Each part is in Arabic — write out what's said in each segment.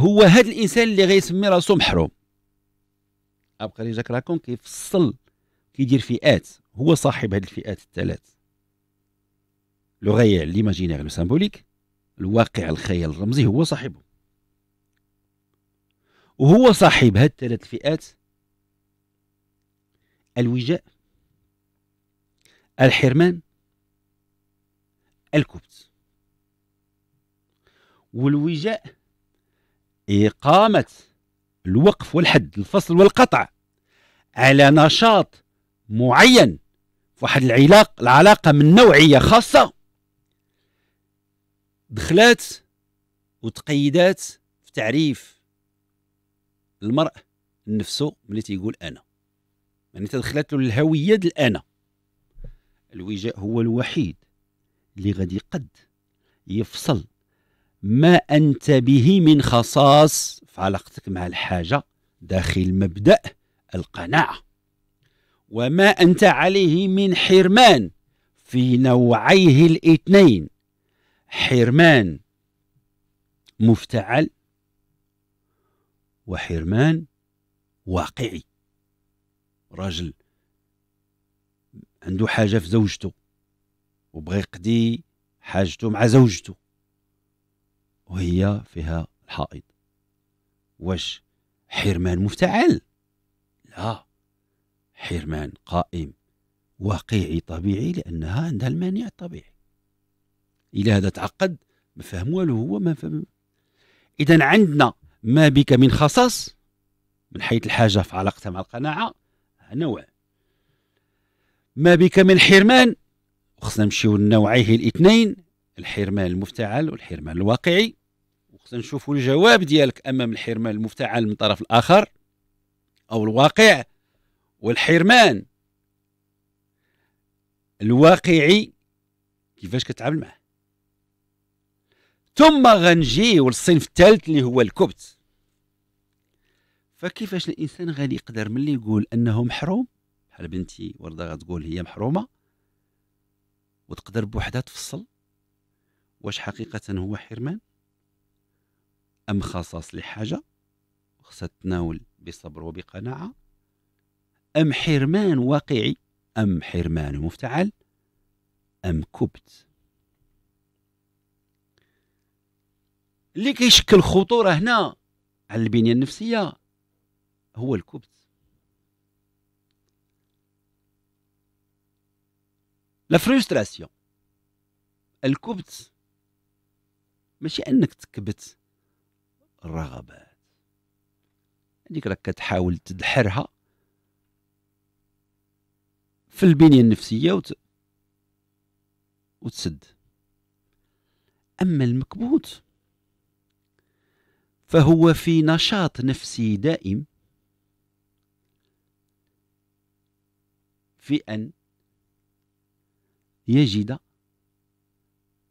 هو هذا الانسان اللي غيسمي راسو محروم عبقري جاك راكون كيفصل كيدير فئات هو صاحب هذه الفئات الثلاث لو غيال ليماجينير لو سامبوليك الواقع الخيال الرمزي هو صاحبه وهو صاحب هذه الثلاث فئات الوجاء الحرمان الكبت والوجاء إقامة الوقف والحد الفصل والقطع على نشاط معين في واحد العلاقة العلاقة من نوعية خاصة دخلات وتقيدات في تعريف المرء نفسه ملي تيقول أنا يعني تدخلات له الهوية ديال أنا الوجاء هو الوحيد اللي غادي قد يفصل ما أنت به من خصاص في علاقتك مع الحاجة داخل مبدأ القناعة وما أنت عليه من حرمان في نوعيه الاثنين حرمان مفتعل وحرمان واقعي رجل عنده حاجه في زوجته وبغى يقضي حاجته مع زوجته وهي فيها الحائض واش حرمان مفتعل لا حرمان قائم واقعي طبيعي لانها عندها المانع الطبيعي الى هذا تعقد ما فهم والو هو ما فهم اذا عندنا ما بك من خصص من حيث الحاجه في علاقتها مع القناعه نوع ما بك من حرمان وخصنا نمشيو لنوعيه الاثنين الحرمان المفتعل والحرمان الواقعي نشوفوا الجواب ديالك امام الحرمان المفتعل من الطرف الاخر او الواقع والحرمان الواقعي كيفاش كتعامل معه ثم غنجيو للصنف الثالث اللي هو الكبت فكيفاش الانسان غادي يقدر ملي يقول انه محروم بحال بنتي ورده غتقول هي محرومه وتقدر بوحدها تفصل واش حقيقه هو حرمان أم خصاص لحاجة خصها تتناول بصبر وبقناعة أم حرمان واقعي أم حرمان مفتعل أم كبت اللي كيشكل خطورة هنا على البنية النفسية هو الكبت لا فرستراسيون الكبت ماشي انك تكبت الرغبات هذيك راك كتحاول تدحرها في البنيه النفسيه وت... وتسد اما المكبوت فهو في نشاط نفسي دائم في ان يجد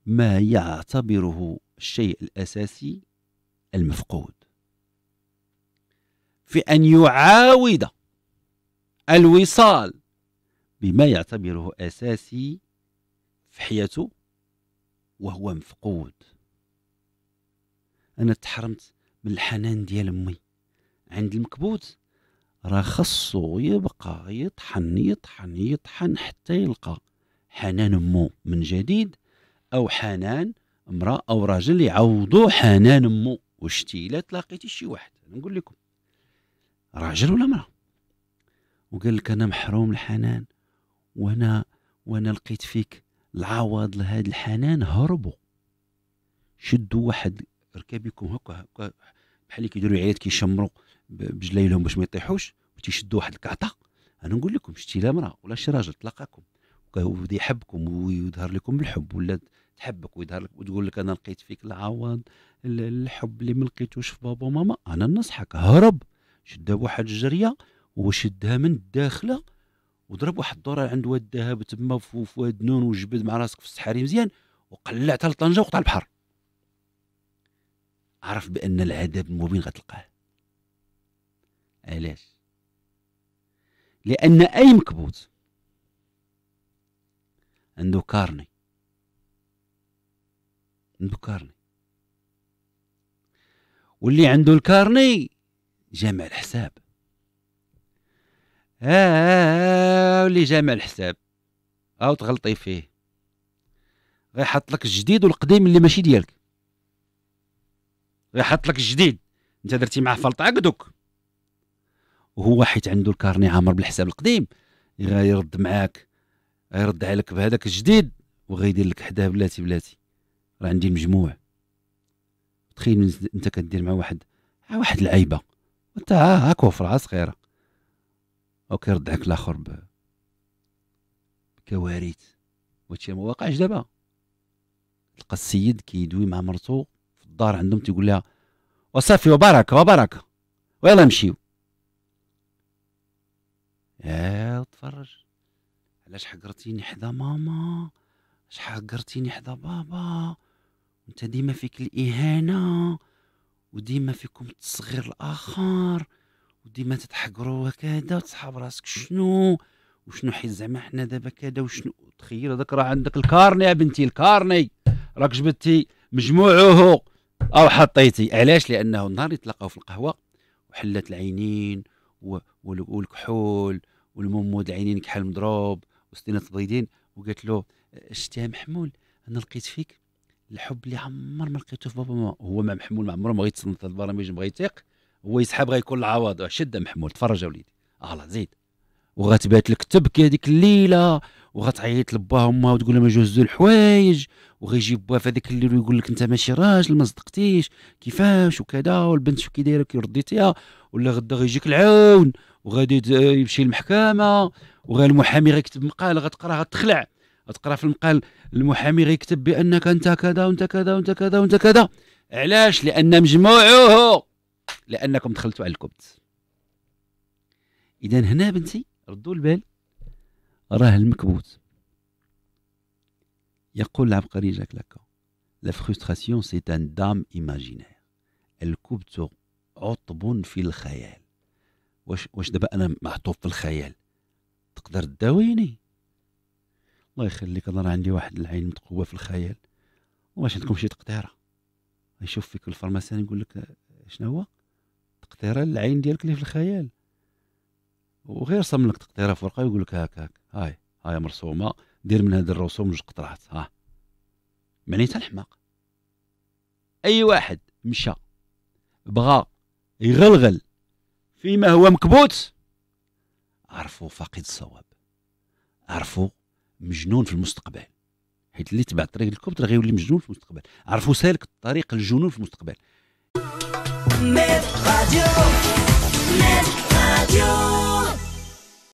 ما يعتبره الشيء الاساسي المفقود في أن يعاود الوصال بما يعتبره أساسي في حياته وهو مفقود أنا تحرمت من الحنان ديال أمي عند المكبوت راه خصو يبقى يطحن يطحن يطحن حتى يلقى حنان امه من جديد او حنان امراه او رجل يعوضو حنان امه وشتي الا تلاقيتي شي واحد انا نقول لكم راجل ولا امراه وقال لك انا محروم الحنان وانا وانا لقيت فيك العوض لهاد الحنان هربوا شدوا واحد ركابيكم هكا هكا بحال اللي كيديروا العيالات كيشمروا بجلايلهم باش ما يطيحوش وتيشدوا واحد الكعطه انا نقول لكم شتي لا امراه ولا شي راجل تلاقاكم وبدا يحبكم ويظهر لكم بالحب ولا تحبك ويظهر لك وتقول لك انا لقيت فيك العوض الحب اللي ما لقيتوش في بابا وماما انا ننصحك هرب شدها بواحد الجريه وشدها من الداخله وضرب واحد الدور عند واد الذهب تما في واد نون وجبد مع راسك في الصحاري مزيان وقلعتها لطنجه وقطع البحر عرف بان العذاب المبين غتلقاه علاش لان اي مكبوت عنده كارني عنده كارني واللي عنده الكارني جامع الحساب آه, اللي آه،, آه واللي جامع الحساب أو آه، تغلطي فيه غيحط لك الجديد والقديم اللي ماشي ديالك غيحط لك الجديد انت درتي معاه فلط عقدك وهو حيت عنده الكارني عامر بالحساب القديم غيرد معاك غيرد عليك بهذاك الجديد وغيدير لك حداه بلاتي بلاتي راه عندي المجموع تخيل انت كدير مع واحد واحد العيبه انت ها كفره صغيره عليك الاخر ب كوارث وهادشي ما واقعش دابا تلقى السيد كيدوي مع مرتو في الدار عندهم تيقول لها وصافي وبركه وبركه ويلا نمشيو يا تفرج علاش حقرتيني حدا ماما اش حقرتيني حدا بابا انت ديما فيك الاهانه وديما فيكم تصغير الاخر وديما تتحقروا وكذا وتصحاب راسك شنو وشنو حيت زعما حنا دابا كذا وشنو تخيل هذاك راه عندك الكارني يا بنتي الكارني راك جبتي مجموعه او حطيتي علاش لانه النهار يتلاقاو في القهوه وحلات العينين والكحول والممود العينين كحل مضروب وسطينات بيضين وقالت له شتيها محمول انا لقيت فيك الحب اللي عمر ما لقيته في بابا ماما هو ما محمول ما عمره ما غيتصنت البرامج ما غيتيق هو يسحب غيكون العوض شد محمول تفرج وليدي اه زيد وغتبات لك تبكي هذيك الليله وغتعيط لباها وماها وتقول لهم جوزوا الحوايج وغيجيب بوها في هذاك الليل ويقول لك انت ماشي راجل ما صدقتيش كيفاش وكذا والبنت شو كي دايره كي رديتيها ولا غدا غيجيك العون وغادي يمشي المحكمه وغا المحامي غيكتب مقاله غتقراها تخلع تقرا في المقال المحامي غيكتب بانك انت كذا وانت كذا وانت كذا وانت كذا علاش لان مجموعه لانكم دخلتوا على الكبت اذا هنا بنتي ردوا البال راه المكبوت يقول العبقري جاك لاكا لا فروستراسيون سي ان دام ايماجينير الكبت عطب في الخيال واش واش دابا انا معطوب في الخيال تقدر تداويني الله يخليك انا راه عندي واحد العين متقوه في الخيال واش عندكم شي تقطيره يشوف فيك الفرماسيان يقول لك شنو هو تقطيره العين ديالك اللي في الخيال وغير صم لك تقطيره في ورقه ويقول لك هاك هاك هاي هاي مرسومه دير من هذه الرسوم جوج قطرات ها معنيتها الحماق اي واحد مشى بغى يغلغل فيما هو مكبوت عرفوا فاقد الصواب عرفوا مجنون في المستقبل حيت اللي تبع طريق الكبت راه غيولي مجنون في المستقبل عرفوا سالك طريق الجنون في المستقبل